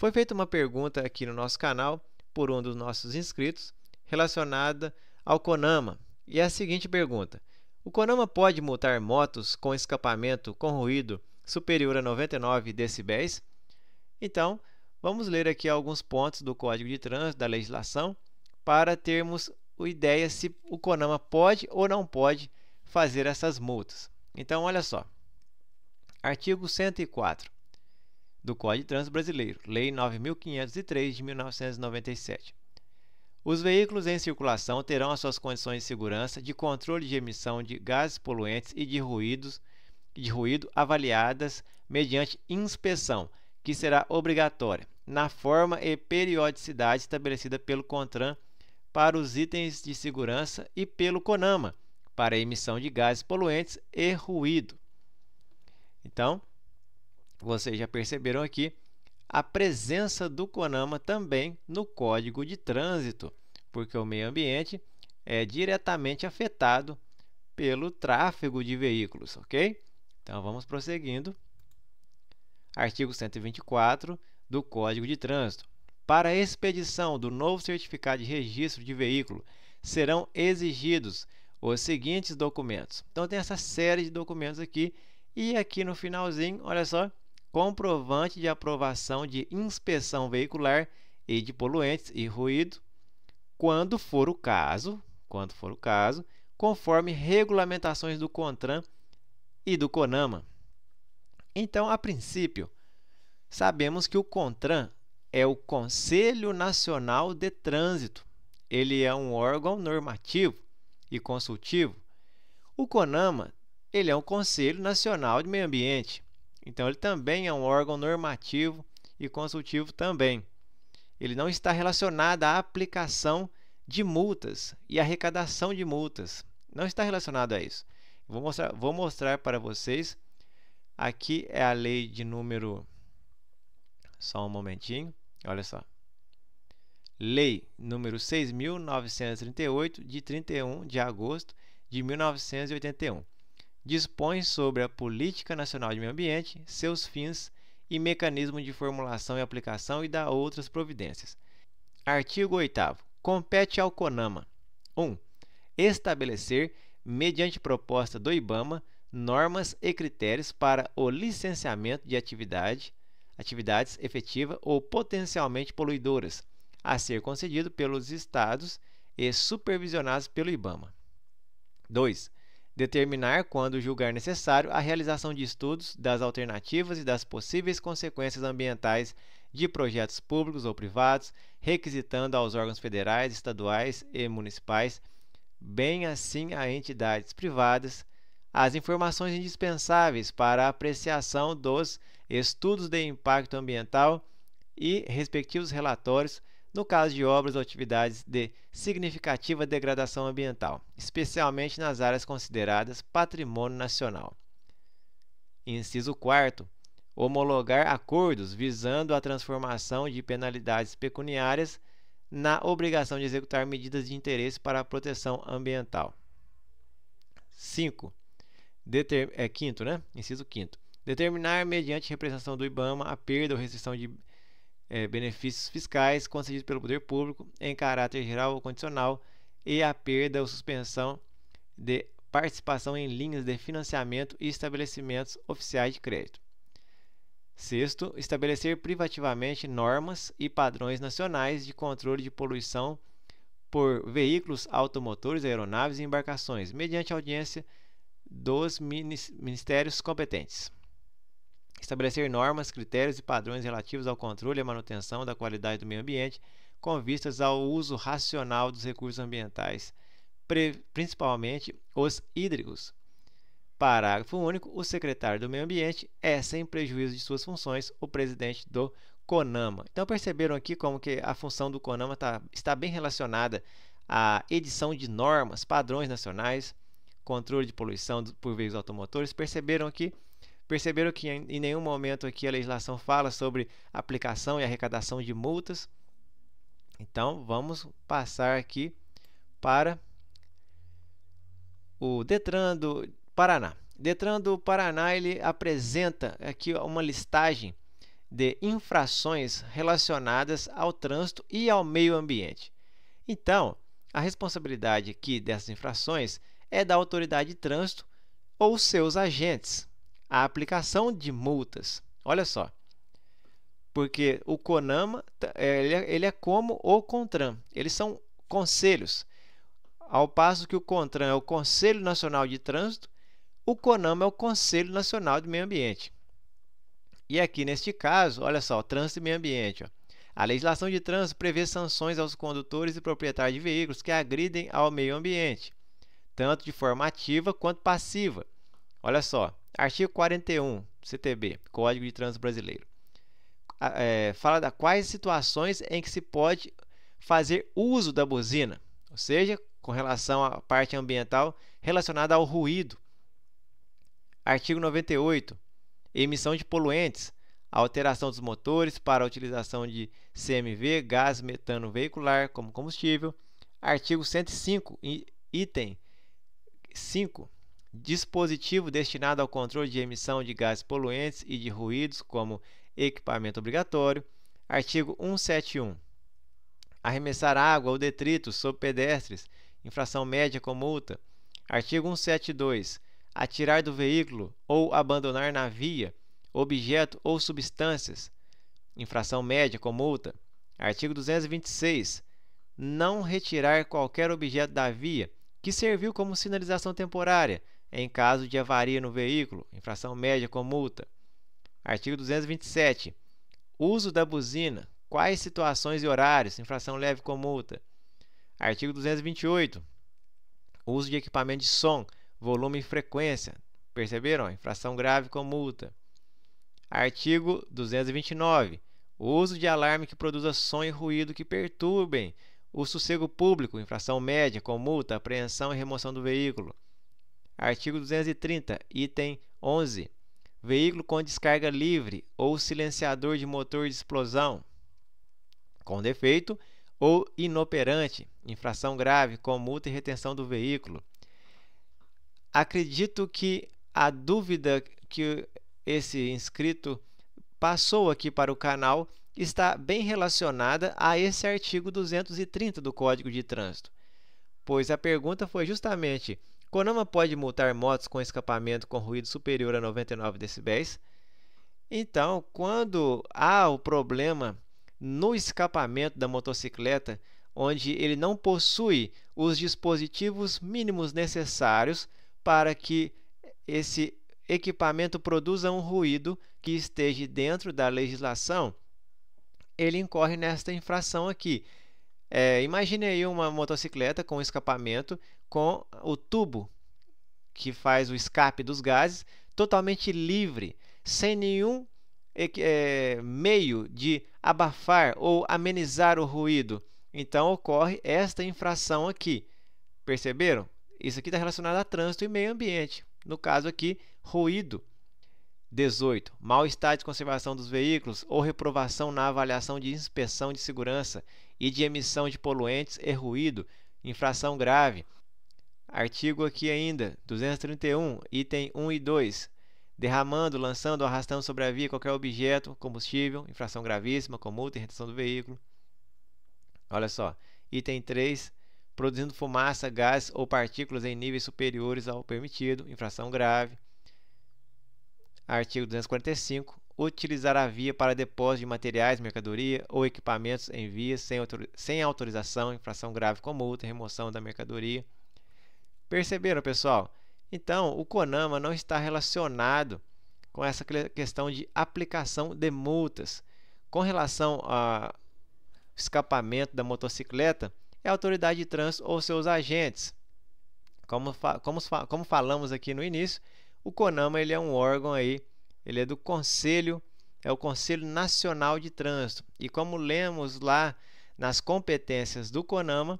Foi feita uma pergunta aqui no nosso canal por um dos nossos inscritos relacionada ao Conama. E é a seguinte pergunta: O Conama pode multar motos com escapamento com ruído superior a 99 decibéis? Então, vamos ler aqui alguns pontos do Código de Trânsito da legislação para termos a ideia se o Conama pode ou não pode fazer essas multas. Então, olha só. Artigo 104 do Código de Trânsito Brasileiro, Lei 9503 de 1997. Os veículos em circulação terão as suas condições de segurança, de controle de emissão de gases poluentes e de ruídos de ruído avaliadas mediante inspeção, que será obrigatória, na forma e periodicidade estabelecida pelo CONTRAN para os itens de segurança e pelo CONAMA para emissão de gases poluentes e ruído. Então, vocês já perceberam aqui, a presença do CONAMA também no código de trânsito, porque o meio ambiente é diretamente afetado pelo tráfego de veículos, ok? Então vamos prosseguindo. Artigo 124 do Código de Trânsito. Para a expedição do novo certificado de registro de veículo, serão exigidos os seguintes documentos. Então tem essa série de documentos aqui e aqui no finalzinho, olha só, comprovante de aprovação de inspeção veicular e de poluentes e ruído, quando for o caso, quando for o caso, conforme regulamentações do CONTRAN e do CONAMA. Então, a princípio, sabemos que o CONTRAN é o Conselho Nacional de Trânsito. Ele é um órgão normativo e consultivo. O CONAMA, ele é um Conselho Nacional de Meio Ambiente. Então, ele também é um órgão normativo e consultivo também. Ele não está relacionado à aplicação de multas e arrecadação de multas. Não está relacionado a isso. Vou mostrar, vou mostrar para vocês. Aqui é a lei de número. Só um momentinho. Olha só. Lei número 6.938, de 31 de agosto de 1981 dispõe sobre a Política Nacional de Meio Ambiente, seus fins e mecanismo de formulação e aplicação e dá outras providências. Artigo 8 Compete ao CONAMA 1. Estabelecer, mediante proposta do IBAMA, normas e critérios para o licenciamento de atividade, atividades efetiva ou potencialmente poluidoras, a ser concedido pelos estados e supervisionados pelo IBAMA. 2 determinar, quando julgar necessário, a realização de estudos das alternativas e das possíveis consequências ambientais de projetos públicos ou privados, requisitando aos órgãos federais, estaduais e municipais, bem assim a entidades privadas, as informações indispensáveis para a apreciação dos estudos de impacto ambiental e respectivos relatórios no caso de obras ou atividades de significativa degradação ambiental, especialmente nas áreas consideradas patrimônio nacional. Inciso 4. Homologar acordos visando a transformação de penalidades pecuniárias na obrigação de executar medidas de interesse para a proteção ambiental. 5. É, quinto, né? Inciso 5. Determinar, mediante representação do IBAMA, a perda ou restrição de é, benefícios fiscais concedidos pelo poder público em caráter geral ou condicional e a perda ou suspensão de participação em linhas de financiamento e estabelecimentos oficiais de crédito. Sexto, estabelecer privativamente normas e padrões nacionais de controle de poluição por veículos automotores, aeronaves e embarcações, mediante audiência dos ministérios competentes estabelecer normas, critérios e padrões relativos ao controle e manutenção da qualidade do meio ambiente com vistas ao uso racional dos recursos ambientais, principalmente os hídricos. Parágrafo único. O secretário do Meio Ambiente é, sem prejuízo de suas funções, o presidente do CONAMA. Então perceberam aqui como que a função do CONAMA tá, está bem relacionada à edição de normas, padrões nacionais, controle de poluição por veículos automotores. Perceberam aqui Perceberam que em nenhum momento aqui a legislação fala sobre aplicação e arrecadação de multas. Então, vamos passar aqui para o Detran do Paraná. Detran do Paraná ele apresenta aqui uma listagem de infrações relacionadas ao trânsito e ao meio ambiente. Então, a responsabilidade aqui dessas infrações é da autoridade de trânsito ou seus agentes a aplicação de multas. Olha só. Porque o CONAMA é, ele é, ele é como o CONTRAN, eles são conselhos. Ao passo que o CONTRAN é o Conselho Nacional de Trânsito, o CONAMA é o Conselho Nacional de Meio Ambiente. E aqui neste caso, olha só, trânsito e meio ambiente. Ó. A legislação de trânsito prevê sanções aos condutores e proprietários de veículos que agridem ao meio ambiente, tanto de forma ativa quanto passiva. Olha só, Artigo 41, CTB, Código de Trânsito Brasileiro. É, fala da quais situações em que se pode fazer uso da buzina, ou seja, com relação à parte ambiental relacionada ao ruído. Artigo 98. Emissão de poluentes, alteração dos motores para a utilização de CMV, gás metano veicular como combustível. Artigo 105, item 5 dispositivo destinado ao controle de emissão de gases poluentes e de ruídos como equipamento obrigatório. Artigo 171. Arremessar água ou detritos sobre pedestres, infração média com multa. Artigo 172. Atirar do veículo ou abandonar na via objeto ou substâncias, infração média com multa. Artigo 226. Não retirar qualquer objeto da via que serviu como sinalização temporária, em caso de avaria no veículo, infração média com multa. Artigo 227. Uso da buzina. Quais situações e horários? Infração leve com multa. Artigo 228. Uso de equipamento de som, volume e frequência. Perceberam? Infração grave com multa. Artigo 229. Uso de alarme que produza som e ruído que perturbem o sossego público. Infração média com multa, apreensão e remoção do veículo. Artigo 230, item 11. Veículo com descarga livre ou silenciador de motor de explosão com defeito ou inoperante, infração grave com multa e retenção do veículo. Acredito que a dúvida que esse inscrito passou aqui para o canal está bem relacionada a esse artigo 230 do Código de Trânsito, pois a pergunta foi justamente Konama pode multar motos com escapamento com ruído superior a 99 decibéis. Então, quando há o problema no escapamento da motocicleta, onde ele não possui os dispositivos mínimos necessários para que esse equipamento produza um ruído que esteja dentro da legislação, ele incorre nesta infração aqui, é, imagine aí uma motocicleta com escapamento com o tubo que faz o escape dos gases totalmente livre, sem nenhum é, meio de abafar ou amenizar o ruído. Então ocorre esta infração aqui. Perceberam? Isso aqui está relacionado a trânsito e meio ambiente. No caso aqui, ruído. 18. Mal-estar de conservação dos veículos ou reprovação na avaliação de inspeção de segurança e de emissão de poluentes e ruído, infração grave. Artigo aqui ainda, 231, item 1 e 2. Derramando, lançando ou arrastando sobre a via qualquer objeto, combustível, infração gravíssima, com multa e retenção do veículo. Olha só. Item 3. Produzindo fumaça, gás ou partículas em níveis superiores ao permitido, infração grave. Artigo 245. Utilizar a via para depósito de materiais, mercadoria ou equipamentos em via sem, autorização, infração grave com multa, remoção da mercadoria. Perceberam, pessoal? Então, o CONAMA não está relacionado com essa questão de aplicação de multas. Com relação ao escapamento da motocicleta, é a autoridade de trânsito ou seus agentes. Como, como, como falamos aqui no início, o CONAMA ele é um órgão aí, ele é do Conselho, é o Conselho Nacional de Trânsito. E como lemos lá nas competências do CONAMA,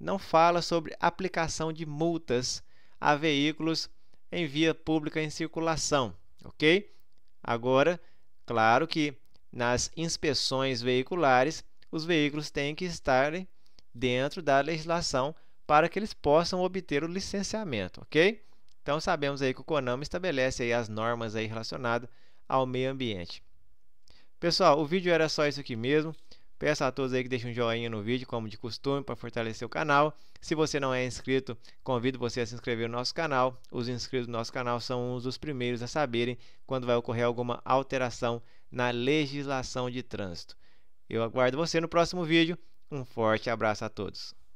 não fala sobre aplicação de multas a veículos em via pública em circulação, ok? Agora, claro que nas inspeções veiculares, os veículos têm que estar dentro da legislação para que eles possam obter o licenciamento, ok? Então sabemos aí que o CONAMA estabelece aí as normas aí relacionadas ao meio ambiente. Pessoal, o vídeo era só isso aqui mesmo. Peço a todos aí que deixem um joinha no vídeo, como de costume, para fortalecer o canal. Se você não é inscrito, convido você a se inscrever no nosso canal. Os inscritos do nosso canal são uns dos primeiros a saberem quando vai ocorrer alguma alteração na legislação de trânsito. Eu aguardo você no próximo vídeo. Um forte abraço a todos.